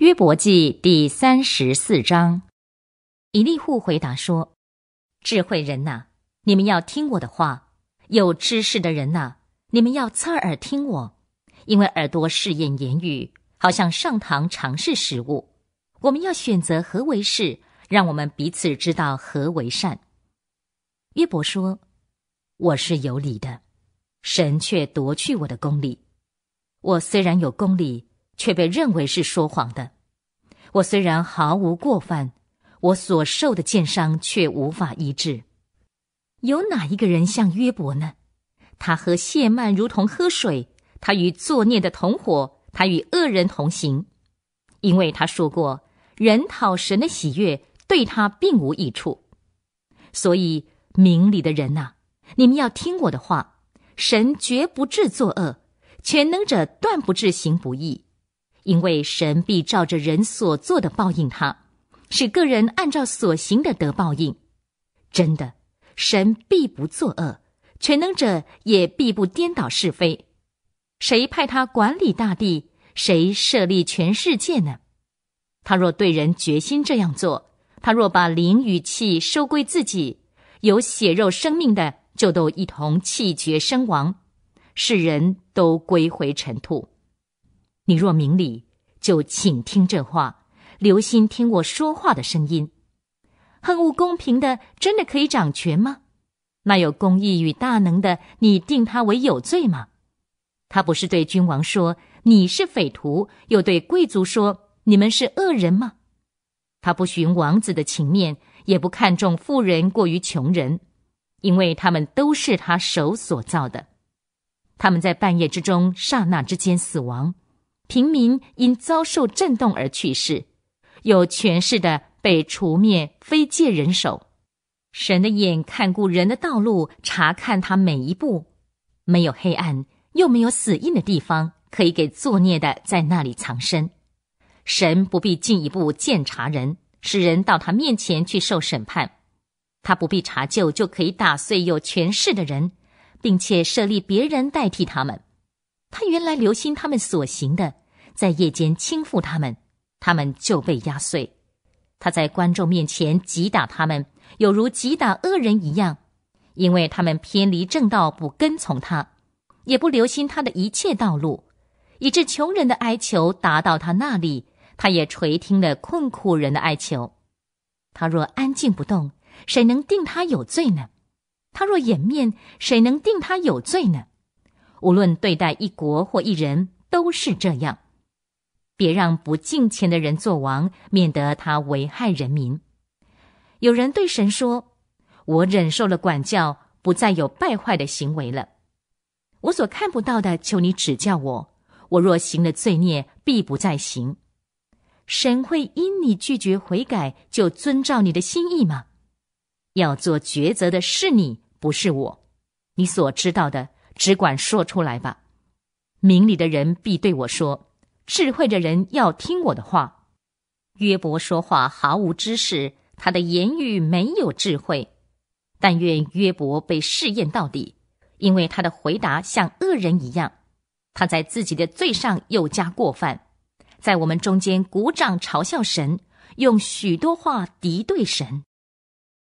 约伯记第三十四章，以利户回答说：“智慧人呐，你们要听我的话；有知识的人呐，你们要侧耳听我，因为耳朵试验言语，好像上堂尝试食物。我们要选择何为是，让我们彼此知道何为善。”约伯说：“我是有理的，神却夺去我的公理。我虽然有公理。”却被认为是说谎的。我虽然毫无过犯，我所受的箭伤却无法医治。有哪一个人像约伯呢？他喝谢曼如同喝水，他与作孽的同伙，他与恶人同行，因为他说过：“人讨神的喜悦，对他并无益处。”所以，明理的人呐，你们要听我的话：神绝不治作恶，全能者断不治行不义。因为神必照着人所做的报应他，使个人按照所行的得报应。真的，神必不作恶，全能者也必不颠倒是非。谁派他管理大地？谁设立全世界呢？他若对人决心这样做，他若把灵与气收归自己，有血肉生命的就都一同气绝身亡，世人都归回尘土。你若明理，就请听这话，留心听我说话的声音。恨恶公平的，真的可以掌权吗？那有公义与大能的，你定他为有罪吗？他不是对君王说你是匪徒，又对贵族说你们是恶人吗？他不寻王子的情面，也不看重富人过于穷人，因为他们都是他手所造的。他们在半夜之中，刹那之间死亡。平民因遭受震动而去世，有权势的被除灭，非借人手。神的眼看顾人的道路，查看他每一步。没有黑暗，又没有死硬的地方，可以给作孽的在那里藏身。神不必进一步鉴察人，使人到他面前去受审判。他不必查究，就可以打碎有权势的人，并且设立别人代替他们。他原来留心他们所行的。在夜间倾覆他们，他们就被压碎。他在观众面前击打他们，有如击打恶人一样，因为他们偏离正道，不跟从他，也不留心他的一切道路，以致穷人的哀求达到他那里，他也垂听了困苦人的哀求。他若安静不动，谁能定他有罪呢？他若掩面，谁能定他有罪呢？无论对待一国或一人，都是这样。别让不敬虔的人做王，免得他危害人民。有人对神说：“我忍受了管教，不再有败坏的行为了。我所看不到的，求你指教我。我若行了罪孽，必不再行。神会因你拒绝悔改，就遵照你的心意吗？要做抉择的是你，不是我。你所知道的，只管说出来吧。明理的人必对我说。”智慧的人要听我的话。约伯说话毫无知识，他的言语没有智慧。但愿约伯被试验到底，因为他的回答像恶人一样。他在自己的罪上又加过犯，在我们中间鼓掌嘲笑神，用许多话敌对神。